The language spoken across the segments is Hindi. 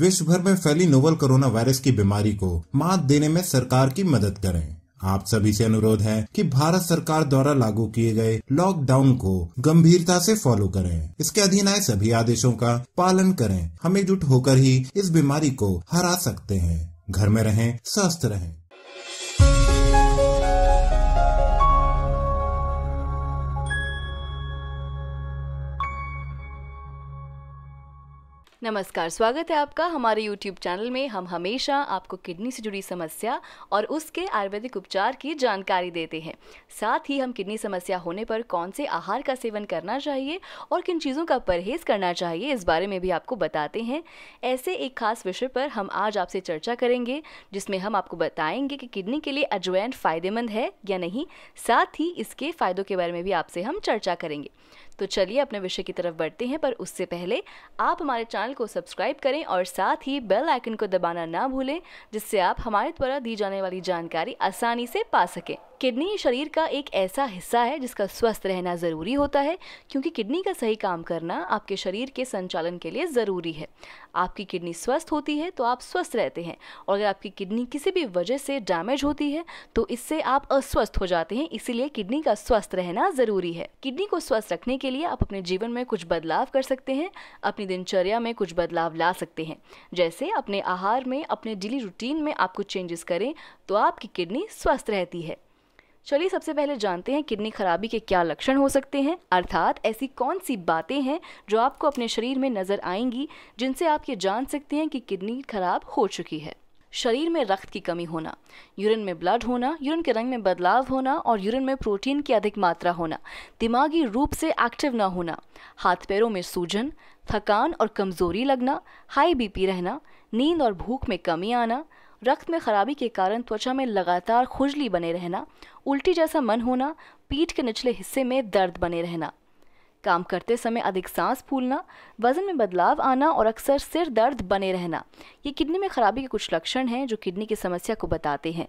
विश्व भर में फैली नोवल कोरोना वायरस की बीमारी को मात देने में सरकार की मदद करें आप सभी से अनुरोध है कि भारत सरकार द्वारा लागू किए गए लॉकडाउन को गंभीरता से फॉलो करें इसके अधीन आए सभी आदेशों का पालन करें हम एकजुट होकर ही इस बीमारी को हरा सकते हैं घर में रहें स्वस्थ रहें नमस्कार स्वागत है आपका हमारे YouTube चैनल में हम हमेशा आपको किडनी से जुड़ी समस्या और उसके आयुर्वेदिक उपचार की जानकारी देते हैं साथ ही हम किडनी समस्या होने पर कौन से आहार का सेवन करना चाहिए और किन चीज़ों का परहेज करना चाहिए इस बारे में भी आपको बताते हैं ऐसे एक खास विषय पर हम आज आपसे चर्चा करेंगे जिसमें हम आपको बताएंगे कि किडनी के लिए अजवैन फ़ायदेमंद है या नहीं साथ ही इसके फ़ायदों के बारे में भी आपसे हम चर्चा करेंगे तो चलिए अपने विषय की तरफ बढ़ते हैं पर उससे पहले आप हमारे चैनल को सब्सक्राइब करें और साथ ही बेल आइकन को दबाना ना भूलें जिससे आप हमारे द्वारा दी जाने वाली जानकारी आसानी से पा सकें किडनी शरीर का एक ऐसा हिस्सा है जिसका स्वस्थ रहना ज़रूरी होता है क्योंकि किडनी का सही काम करना आपके शरीर के संचालन के लिए ज़रूरी है आपकी किडनी स्वस्थ होती है तो आप स्वस्थ रहते हैं और अगर आपकी किडनी किसी भी वजह से डैमेज होती है तो इससे आप अस्वस्थ हो जाते हैं इसीलिए किडनी का स्वस्थ रहना ज़रूरी है किडनी को स्वस्थ रखने के लिए आप अपने जीवन में कुछ बदलाव कर सकते हैं अपनी दिनचर्या में कुछ बदलाव ला सकते हैं जैसे अपने आहार में अपने डेली रूटीन में आप कुछ चेंजेस करें तो आपकी किडनी स्वस्थ रहती है चलिए सबसे पहले जानते हैं किडनी खराबी के क्या लक्षण हो सकते हैं अर्थात ऐसी कौन सी बातें हैं जो आपको अपने शरीर में नजर आएंगी जिनसे आप ये जान सकते हैं कि किडनी खराब हो चुकी है शरीर में रक्त की कमी होना यूरिन में ब्लड होना यूरिन के रंग में बदलाव होना और यूरिन में प्रोटीन की अधिक मात्रा होना दिमागी रूप से एक्टिव ना होना हाथ पैरों में सूजन थकान और कमजोरी लगना हाई बीपी रहना नींद और भूख में कमी आना रक्त में खराबी के कारण त्वचा में लगातार खुजली बने रहना उल्टी जैसा मन होना पीठ के निचले हिस्से में दर्द बने रहना काम करते समय अधिक सांस फूलना वजन में बदलाव आना और अक्सर सिर दर्द बने रहना ये किडनी में खराबी के कुछ लक्षण हैं जो किडनी की समस्या को बताते हैं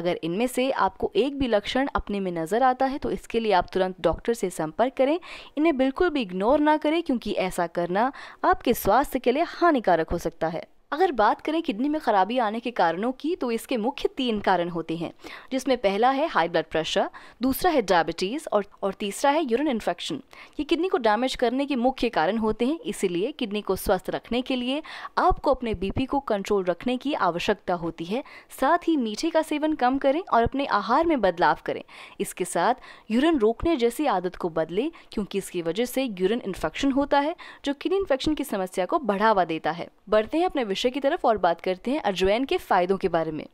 अगर इनमें से आपको एक भी लक्षण अपने में नज़र आता है तो इसके लिए आप तुरंत डॉक्टर से संपर्क करें इन्हें बिल्कुल भी इग्नोर ना करें क्योंकि ऐसा करना आपके स्वास्थ्य के लिए हानिकारक हो सकता है अगर बात करें किडनी में खराबी आने के कारणों की तो इसके मुख्य तीन कारण होते हैं जिसमें पहला है हाई ब्लड प्रेशर दूसरा है डायबिटीज़ और और तीसरा है यूरिन इन्फेक्शन ये किडनी को डैमेज करने के मुख्य कारण होते हैं इसीलिए किडनी को स्वस्थ रखने के लिए आपको अपने बीपी को कंट्रोल रखने की आवश्यकता होती है साथ ही मीठे का सेवन कम करें और अपने आहार में बदलाव करें इसके साथ यूरिन रोकने जैसी आदत को बदलें क्योंकि इसकी वजह से यूरिन इन्फेक्शन होता है जो किडनी इन्फेक्शन की समस्या को बढ़ावा देता है बढ़ते हैं अपने विषय की तरफ और बात करते हैं अजवैन के फ़ायदों के बारे में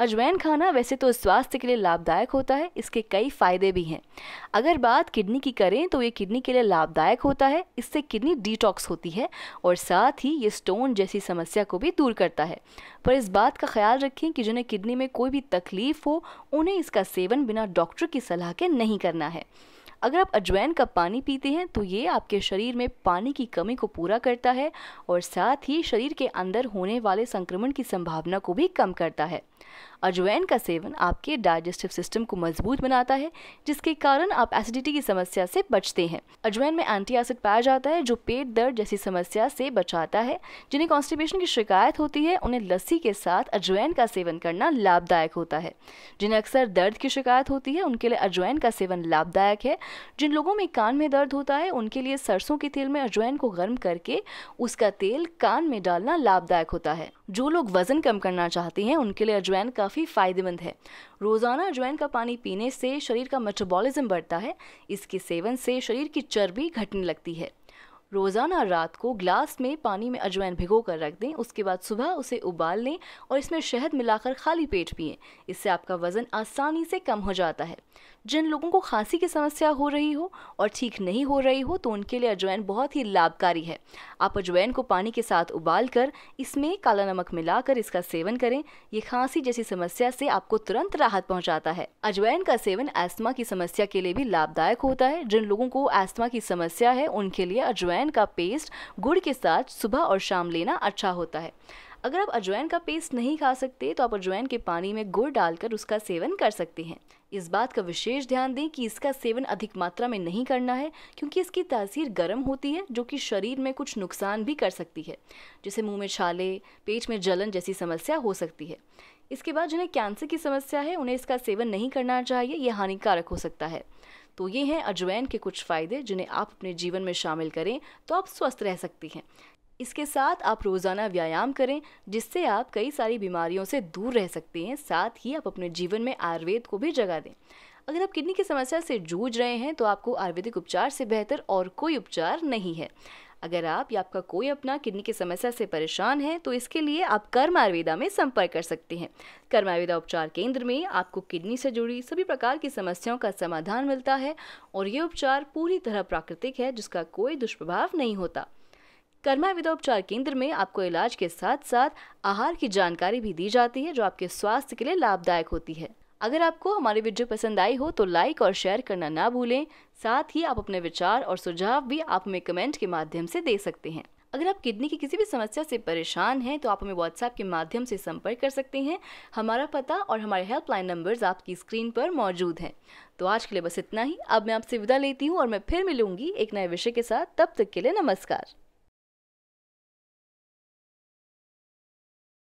अजवैन खाना वैसे तो स्वास्थ्य के लिए लाभदायक होता है इसके कई फ़ायदे भी हैं अगर बात किडनी की करें तो ये किडनी के लिए लाभदायक होता है इससे किडनी डिटॉक्स होती है और साथ ही ये स्टोन जैसी समस्या को भी दूर करता है पर इस बात का ख्याल रखें कि जिन्हें किडनी में कोई भी तकलीफ हो उन्हें इसका सेवन बिना डॉक्टर की सलाह के नहीं करना है अगर आप अजवैन का पानी पीते हैं तो ये आपके शरीर में पानी की कमी को पूरा करता है और साथ ही शरीर के अंदर होने वाले संक्रमण की संभावना को भी कम करता है अजवैन का सेवन आपके डाइजेस्टिव सिस्टम को मजबूत बनाता है जिसके कारण आप एसिडिटी की समस्या से बचते हैं अजवैन में एंटी एसिड पाया जाता है जो पेट दर्द जैसी समस्या से बचाता है जिन्हें कॉन्स्टिपेशन की शिकायत होती है उन्हें लस्सी के साथ अजवैन का सेवन करना लाभदायक होता है जिन्हें अक्सर दर्द की शिकायत होती है उनके लिए अजवैन का सेवन लाभदायक है जिन लोगों में कान में दर्द होता है उनके लिए सरसों के तेल में अजवाइन को गर्म करके उसका तेल कान में डालना लाभदायक होता है जो लोग वजन कम करना चाहते हैं उनके लिए अजवाइन काफ़ी फायदेमंद है रोज़ाना अजवाइन का पानी पीने से शरीर का मेटाबॉलिज्म बढ़ता है इसके सेवन से शरीर की चर्बी घटने लगती है रोज़ाना रात को ग्लास में पानी में अजवाइन भिगो कर रख दें उसके बाद सुबह उसे उबाल लें और इसमें शहद मिलाकर खाली पेट पिए इससे आपका वज़न आसानी से कम हो जाता है जिन लोगों को खांसी की समस्या हो रही हो और ठीक नहीं हो रही हो तो उनके लिए अजवाइन बहुत ही लाभकारी है आप अजवाइन को पानी के साथ उबाल कर इसमें काला नमक मिलाकर इसका सेवन करें ये खांसी जैसी समस्या से आपको तुरंत राहत पहुंचाता है अजवाइन का सेवन एस्मा की समस्या के लिए भी लाभदायक होता है जिन लोगों को एस्मा की समस्या है उनके लिए अजवाइन अजवाइन का पेस्ट गुड़ के साथ सुबह और शाम लेना अच्छा होता है अगर आप अजवाइन का पेस्ट नहीं खा सकते तो आप अजवाइन के पानी में गुड़ डालकर उसका सेवन कर सकते हैं इस बात का विशेष ध्यान दें कि इसका सेवन अधिक मात्रा में नहीं करना है क्योंकि इसकी तासीर गर्म होती है जो कि शरीर में कुछ नुकसान भी कर सकती है जैसे मुंह में छाले पेट में जलन जैसी समस्या हो सकती है इसके बाद जिन्हें कैंसर की समस्या है उन्हें इसका सेवन नहीं करना चाहिए यह हानिकारक हो सकता है तो ये हैं अजवैन के कुछ फ़ायदे जिन्हें आप अपने जीवन में शामिल करें तो आप स्वस्थ रह सकती हैं इसके साथ आप रोज़ाना व्यायाम करें जिससे आप कई सारी बीमारियों से दूर रह सकते हैं साथ ही आप अपने जीवन में आयुर्वेद को भी जगा दें अगर आप किडनी की समस्या से जूझ रहे हैं तो आपको आयुर्वेदिक उपचार से बेहतर और कोई उपचार नहीं है अगर आप या आपका कोई अपना किडनी की समस्या से परेशान है तो इसके लिए आप कर्म आयुर्वेदा में संपर्क कर सकते हैं कर्म आयुर्वेदा उपचार केंद्र में आपको किडनी से जुड़ी सभी प्रकार की समस्याओं का समाधान मिलता है और ये उपचार पूरी तरह प्राकृतिक है जिसका कोई दुष्प्रभाव नहीं होता कर्मा उपचार केंद्र में आपको इलाज के साथ साथ आहार की जानकारी भी दी जाती है जो आपके स्वास्थ्य के लिए लाभदायक होती है अगर आपको हमारी वीडियो पसंद आई हो तो लाइक और शेयर करना ना भूलें साथ ही आप अपने विचार और सुझाव भी आप हमें कमेंट के माध्यम से दे सकते हैं अगर आप किडनी की किसी भी समस्या से परेशान हैं तो आप हमें व्हाट्सएप के माध्यम से संपर्क कर सकते हैं हमारा पता और हमारे हेल्पलाइन नंबर्स आपकी स्क्रीन पर मौजूद हैं तो आज के लिए बस इतना ही अब मैं आपसे विदा लेती हूँ और मैं फिर मिलूंगी एक नए विषय के साथ तब तक के लिए नमस्कार